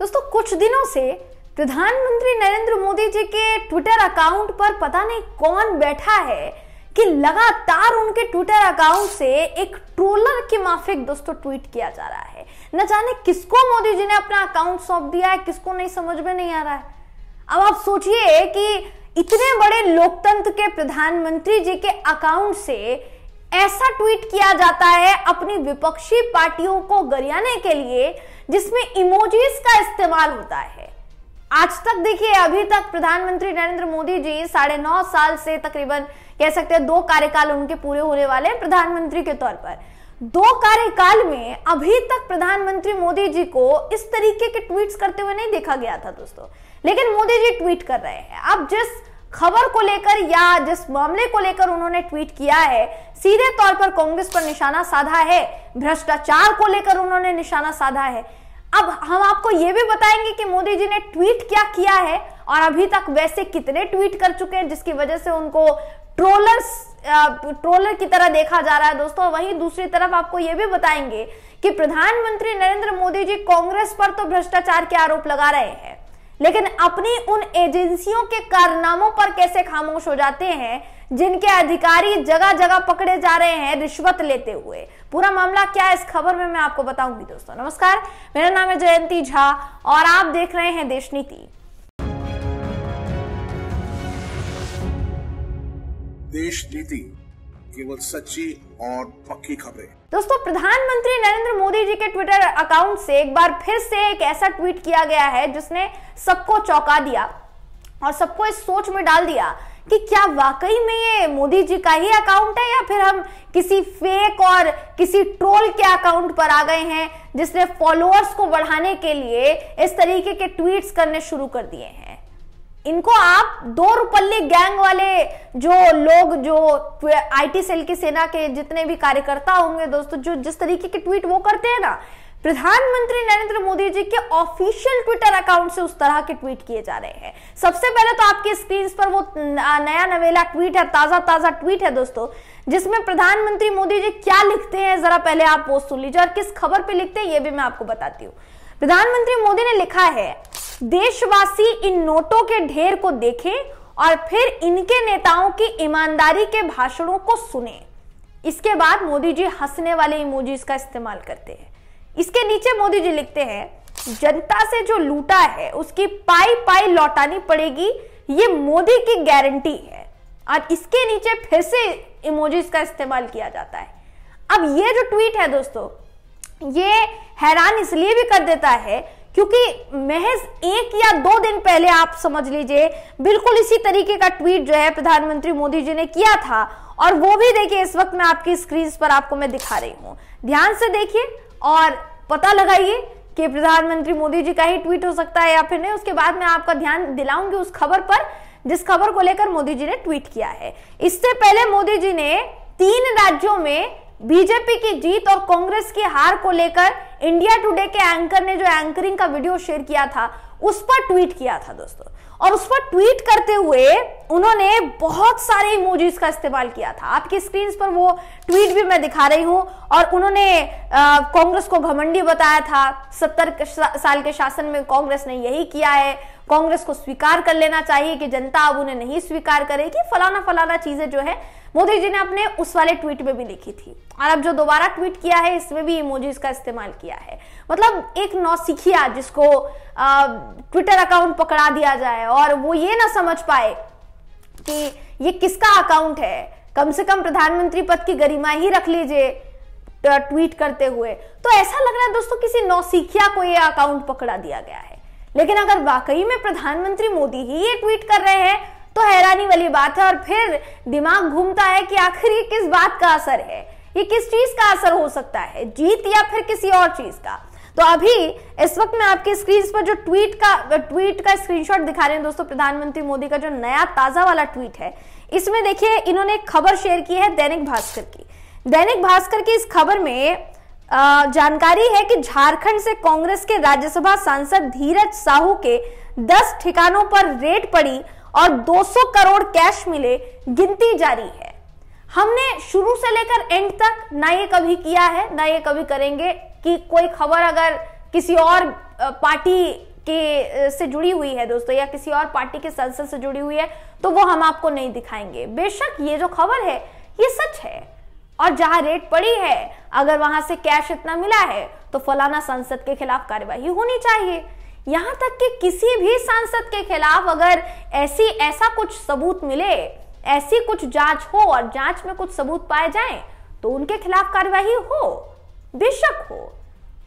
दोस्तों कुछ दिनों से प्रधानमंत्री नरेंद्र मोदी जी के ट्विटर अकाउंट पर पता नहीं कौन बैठा है कि लगातार उनके ट्विटर अकाउंट से एक ट्रोलर के माफिक दोस्तों ट्वीट किया जा रहा है न जाने किसको मोदी जी ने अपना अकाउंट सौंप दिया है किसको नहीं समझ में नहीं आ रहा है अब आप सोचिए कि इतने बड़े लोकतंत्र के प्रधानमंत्री जी के अकाउंट से ऐसा ट्वीट किया जाता है अपनी विपक्षी पार्टियों को गरियाने के लिए जिसमें इमोजीज का इस्तेमाल होता है आज तक देखिए अभी तक प्रधानमंत्री नरेंद्र मोदी जी साढ़े नौ साल से तकरीबन कह सकते हैं दो कार्यकाल उनके पूरे होने वाले हैं प्रधानमंत्री के तौर पर दो कार्यकाल में अभी तक प्रधानमंत्री मोदी जी को इस तरीके के ट्वीट्स करते हुए नहीं देखा गया था दोस्तों लेकिन मोदी जी ट्वीट कर रहे हैं अब जिस खबर को लेकर या जिस मामले को लेकर उन्होंने ट्वीट किया है सीधे तौर पर कांग्रेस पर निशाना साधा है भ्रष्टाचार को लेकर उन्होंने निशाना साधा है अब हम आपको यह भी बताएंगे कि मोदी जी ने ट्वीट क्या किया है और अभी तक वैसे कितने ट्वीट कर चुके हैं जिसकी वजह से उनको ट्रोलर्स ट्रोलर की तरह देखा जा रहा है दोस्तों वहीं दूसरी तरफ आपको यह भी बताएंगे कि प्रधानमंत्री नरेंद्र मोदी जी कांग्रेस पर तो भ्रष्टाचार के आरोप लगा रहे हैं लेकिन अपनी उन एजेंसियों के कारनामों पर कैसे खामोश हो जाते हैं जिनके अधिकारी जगह जगह पकड़े जा रहे हैं रिश्वत लेते हुए पूरा मामला क्या है इस खबर में मैं आपको बताऊंगी दोस्तों नमस्कार मेरा नाम है जयंती झा और आप देख रहे हैं देश नीति देश नीति केवल सच्ची और पक्की खबरें दोस्तों प्रधानमंत्री नरेंद्र मोदी जी के ट्विटर अकाउंट से एक बार फिर से एक ऐसा ट्वीट किया गया है जिसने सबको चौंका दिया और सबको इस सोच में डाल दिया कि क्या वाकई में ये मोदी जी का ही अकाउंट है या फिर हम किसी फेक और किसी ट्रोल के अकाउंट पर आ गए हैं जिसने फॉलोअर्स को बढ़ाने के लिए इस तरीके के ट्वीट्स करने शुरू कर दिए हैं इनको आप दो रुपल्ले गैंग वाले जो लोग जो आईटी सेल की सेना के जितने भी कार्यकर्ता होंगे दोस्तों जो जिस तरीके के ट्वीट वो करते हैं ना प्रधानमंत्री नरेंद्र मोदी जी के ऑफिशियल ट्विटर अकाउंट से उस तरह के ट्वीट किए जा रहे हैं सबसे पहले तो आपके स्क्रीन पर वो नया नवेला ट्वीट है ताजा ताजा ट्वीट है दोस्तों जिसमें प्रधानमंत्री मोदी जी क्या लिखते हैं जरा पहले आप पोस्ट सुन लीजिए और किस खबर पे लिखते हैं ये भी मैं आपको बताती हूँ प्रधानमंत्री मोदी ने लिखा है देशवासी इन नोटों के ढेर को देखें और फिर इनके नेताओं की ईमानदारी के भाषणों को सुने इसके बाद मोदी जी हंसने वाले इमोजीज का इस्तेमाल करते हैं इसके नीचे मोदी जी लिखते हैं जनता से जो लूटा है उसकी पाई पाई लौटानी पड़ेगी ये मोदी की गारंटी है और इसके नीचे फिर से इमोजीज का इस्तेमाल किया जाता है अब ये जो ट्वीट है दोस्तों ये हैरान इसलिए भी कर देता है क्योंकि महज एक या दो दिन पहले आप समझ लीजिए बिल्कुल इसी तरीके का ट्वीट जो है प्रधानमंत्री मोदी जी ने किया था और वो भी देखिए इस वक्त मैं आपकी स्क्रीन पर आपको मैं दिखा रही हूँ ध्यान से देखिए और पता लगाइए कि प्रधानमंत्री मोदी जी का ही ट्वीट हो सकता है या फिर नहीं उसके बाद मैं आपका ध्यान दिलाऊंगी उस खबर पर जिस खबर को लेकर मोदी जी ने ट्वीट किया है इससे पहले मोदी जी ने तीन राज्यों में बीजेपी की जीत और कांग्रेस की हार को लेकर इंडिया टुडे के एंकर ने जो एंकरिंग का वीडियो शेयर किया था उस पर ट्वीट किया था दोस्तों और उस पर ट्वीट करते हुए उन्होंने बहुत सारे इमोजीज का इस्तेमाल किया था आपकी स्क्रीन पर वो ट्वीट भी मैं दिखा रही हूं और उन्होंने कांग्रेस को घमंडी बताया था सत्तर साल के शासन में कांग्रेस ने यही किया है कांग्रेस को स्वीकार कर लेना चाहिए कि जनता अब उन्हें नहीं स्वीकार करेगी फलाना फलाना चीजें जो है मोदी जी ने अपने उस वाले ट्वीट में भी लिखी थी और अब जो दोबारा ट्वीट किया है इसमें भी इमोजीज का इस्तेमाल किया है मतलब एक नौसिखिया जिसको ट्विटर अकाउंट पकड़ा दिया जाए और वो ये ना समझ पाए कि ये किसका अकाउंट है कम से कम प्रधानमंत्री पद की गरिमा ही रख लीजिए ट्वीट करते हुए तो ऐसा लग रहा है दोस्तों किसी नौसिखिया को ये अकाउंट पकड़ा दिया गया है लेकिन अगर वाकई में प्रधानमंत्री मोदी ही ये ट्वीट कर रहे हैं तो हैरानी वाली बात है और फिर दिमाग घूमता है कि आखिर ये किस बात का असर है ये किस चीज का असर हो सकता है जीत या फिर किसी और चीज का तो अभी इस वक्त मैं आपके स्क्रीन पर जो ट्वीट का ट्वीट का स्क्रीनशॉट दिखा रहे हैं दोस्तों प्रधानमंत्री मोदी का जो नया ताजा वाला ट्वीट है इसमें देखिए इन्होंने एक खबर शेयर की है दैनिक भास्कर की दैनिक भास्कर की इस खबर में जानकारी है कि झारखंड से कांग्रेस के राज्यसभा सांसद धीरज साहू के दस ठिकानों पर रेड पड़ी और 200 करोड़ कैश मिले गिनती जारी है हमने शुरू से लेकर एंड तक ना ये कभी किया है ना ये कभी करेंगे कि कोई खबर अगर किसी और पार्टी के से जुड़ी हुई है दोस्तों या किसी और पार्टी के संसद से जुड़ी हुई है तो वो हम आपको नहीं दिखाएंगे बेशक ये जो खबर है ये सच है और जहां रेट पड़ी है अगर वहां से कैश इतना मिला है तो फलाना संसद के खिलाफ कार्यवाही होनी चाहिए यहां तक कि किसी भी सांसद के खिलाफ अगर ऐसी ऐसा कुछ सबूत मिले ऐसी कुछ जांच हो और जांच में कुछ सबूत पाए जाए तो उनके खिलाफ कार्यवाही हो बेशक हो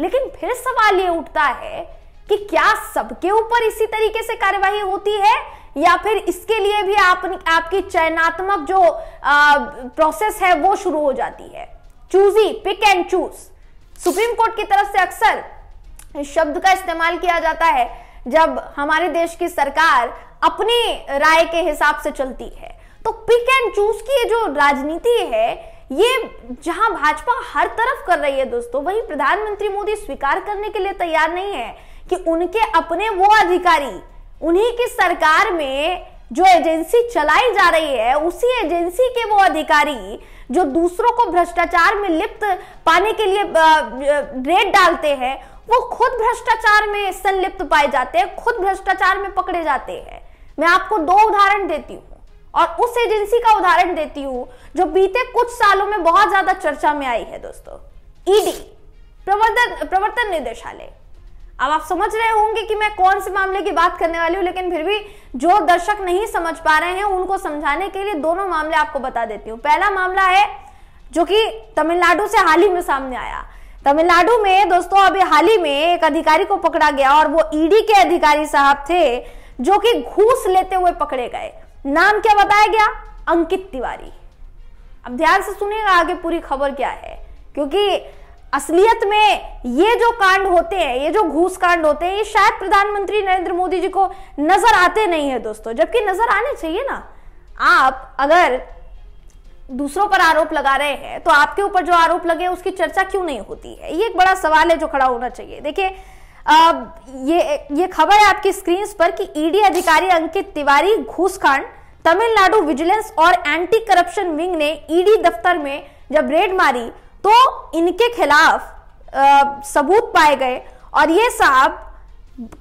लेकिन फिर सवाल ये उठता है कि क्या सबके ऊपर इसी तरीके से कार्यवाही होती है या फिर इसके लिए भी आप, आपकी चयनात्मक जो आ, प्रोसेस है वो शुरू हो जाती है choosy pick and choose supreme court की तरफ से अक्सर शब्द का इस्तेमाल किया जाता है जब हमारे देश की सरकार अपनी राय के हिसाब से चलती है तो पिक एंड चूज की जो राजनीति है ये जहां भाजपा हर तरफ कर रही है दोस्तों वही प्रधानमंत्री मोदी स्वीकार करने के लिए तैयार नहीं है कि उनके अपने वो अधिकारी उन्हीं की सरकार में जो एजेंसी चलाई जा रही है उसी एजेंसी के वो अधिकारी जो दूसरों को भ्रष्टाचार में लिप्त पाने के लिए रेड डालते हैं वो खुद भ्रष्टाचार में संलिप्त पाए जाते हैं खुद भ्रष्टाचार में पकड़े जाते हैं मैं आपको दो उदाहरण देती हूँ और उस एजेंसी का उदाहरण देती हूँ जो बीते कुछ सालों में बहुत ज्यादा चर्चा में आई है दोस्तों ईडी प्रवर्तन प्रवर्तन निदेशालय अब आप समझ रहे होंगे कि मैं कौन से मामले की बात करने वाली हूँ लेकिन फिर भी जो दर्शक नहीं समझ पा रहे हैं उनको समझाने के लिए दोनों मामले आपको बता देती हूँ पहला मामला है जो कि तमिलनाडु से हाल ही में सामने आया तमिलनाडु में दोस्तों अभी हाल ही में एक अधिकारी को पकड़ा गया और वो ईडी e के अधिकारी साहब थे जो कि घूस लेते हुए पकड़े गए नाम क्या बताया गया अंकित तिवारी अब ध्यान से सुनिएगा आगे पूरी खबर क्या है क्योंकि असलियत में ये जो कांड होते हैं ये जो घूस कांड होते हैं ये शायद प्रधानमंत्री नरेंद्र मोदी जी को नजर आते नहीं है दोस्तों जबकि नजर आने चाहिए ना आप अगर दूसरों पर आरोप लगा रहे हैं तो आपके ऊपर जो आरोप लगे उसकी चर्चा क्यों नहीं होती है ये एक बड़ा सवाल है जो खड़ा होना चाहिए देखिए ये ये खबर है आपकी स्क्रीन पर कि ईडी e अधिकारी अंकित तिवारी घूसखंड तमिलनाडु विजिलेंस और एंटी करप्शन विंग ने ईडी e दफ्तर में जब रेड मारी तो इनके खिलाफ आ, सबूत पाए गए और ये साहब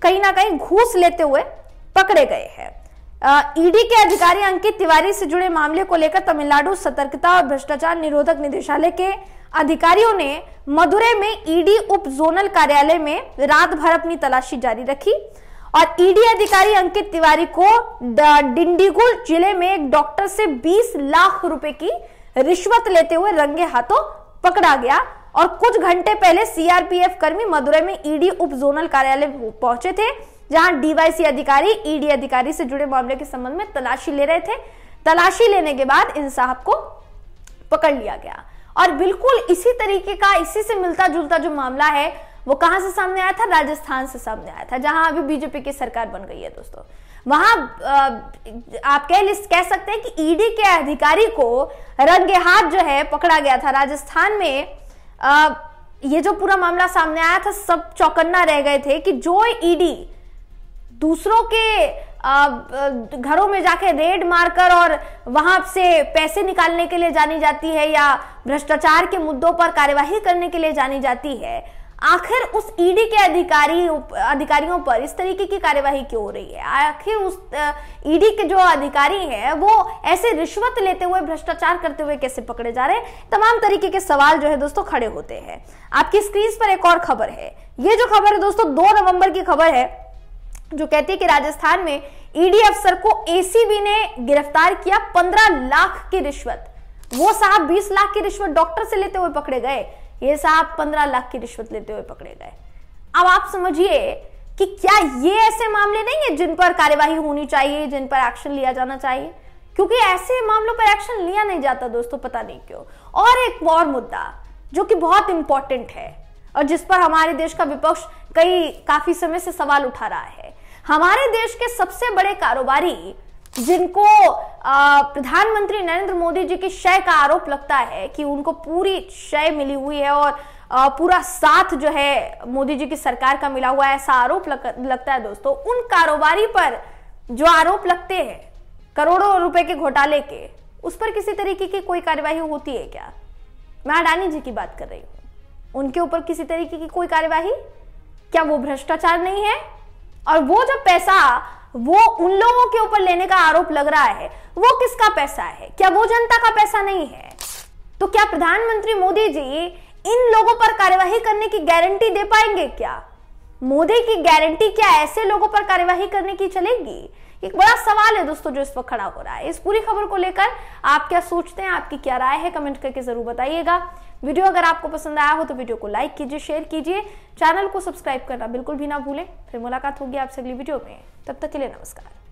कहीं ना कहीं घूस लेते हुए पकड़े गए हैं ईडी के अधिकारी अंकित तिवारी से जुड़े मामले को लेकर तमिलनाडु सतर्कता और भ्रष्टाचार निरोधक निदेशालय के अधिकारियों ने मदुरै में ईडी उप जोनल कार्यालय में रात भर अपनी तलाशी जारी रखी और ईडी अधिकारी अंकित तिवारी को डिंडीगुल जिले में एक डॉक्टर से 20 लाख रुपए की रिश्वत लेते हुए रंगे हाथों पकड़ा गया और कुछ घंटे पहले सीआरपीएफ कर्मी मदुरै में ईडी उप जोनल कार्यालय पहुंचे थे जहां डीवाईसी अधिकारी ईडी अधिकारी से जुड़े मामले के संबंध में तलाशी ले रहे थे तलाशी लेने के बाद इन साहब को पकड़ लिया गया और बिल्कुल इसी तरीके का इसी से मिलता जुलता जो मामला है वो कहां से सामने आया था राजस्थान से सामने आया था जहां अभी बीजेपी की सरकार बन गई है दोस्तों वहां आप कह कह सकते हैं कि ईडी के अधिकारी को रंगे हाथ जो है पकड़ा गया था राजस्थान में आ, ये जो पूरा मामला सामने आया था सब चौकन्ना रह गए थे कि जो ईडी दूसरों के घरों में जाके रेड मारकर और वहां से पैसे निकालने के लिए जानी जाती है या भ्रष्टाचार के मुद्दों पर कार्यवाही करने के लिए जानी जाती है आखिर उस ईडी e के अधिकारी अधिकारियों पर इस तरीके की कार्यवाही क्यों हो रही है आखिर उस ईडी e के जो अधिकारी हैं वो ऐसे रिश्वत लेते हुए भ्रष्टाचार करते हुए कैसे पकड़े जा रहे हैं तमाम तरीके के सवाल जो है दोस्तों खड़े होते हैं आपकी स्क्रीन पर एक और खबर है ये जो खबर है दोस्तों दो नवंबर की खबर है जो कहती है कि राजस्थान में ईडी अफसर को एसीबी ने गिरफ्तार किया पंद्रह लाख की रिश्वत वो साहब बीस लाख की रिश्वत डॉक्टर से लेते हुए पकड़े गए ये साहब पंद्रह लाख की रिश्वत लेते हुए पकड़े गए अब आप समझिए कि क्या ये ऐसे मामले नहीं है जिन पर कार्यवाही होनी चाहिए जिन पर एक्शन लिया जाना चाहिए क्योंकि ऐसे मामलों पर एक्शन लिया नहीं जाता दोस्तों पता नहीं क्यों और एक और मुद्दा जो कि बहुत इंपॉर्टेंट है और जिस पर हमारे देश का विपक्ष कई काफी समय से सवाल उठा रहा है हमारे देश के सबसे बड़े कारोबारी जिनको प्रधानमंत्री नरेंद्र मोदी जी की शय का आरोप लगता है कि उनको पूरी शय मिली हुई है और पूरा साथ जो है मोदी जी की सरकार का मिला हुआ है ऐसा आरोप लग, लगता है दोस्तों उन कारोबारी पर जो आरोप लगते हैं करोड़ों रुपए के घोटाले के उस पर किसी तरीके की कोई कार्यवाही होती है क्या मैं अडानी जी की बात कर रही हूँ उनके ऊपर किसी तरीके की कोई कार्यवाही क्या वो भ्रष्टाचार नहीं है और वो जो पैसा वो उन लोगों के ऊपर लेने का आरोप लग रहा है वो किसका पैसा है क्या वो जनता का पैसा नहीं है तो क्या प्रधानमंत्री मोदी जी इन लोगों पर कार्यवाही करने की गारंटी दे पाएंगे क्या मोदी की गारंटी क्या ऐसे लोगों पर कार्यवाही करने की चलेगी एक बड़ा सवाल है दोस्तों जो इस वक्त खड़ा हो रहा है इस पूरी खबर को लेकर आप क्या सोचते हैं आपकी क्या राय है कमेंट करके जरूर बताइएगा वीडियो अगर आपको पसंद आया हो तो वीडियो को लाइक कीजिए शेयर कीजिए चैनल को सब्सक्राइब करना बिल्कुल भी ना भूलें फिर मुलाकात होगी आपसे अगली वीडियो में तब तक के लिए नमस्कार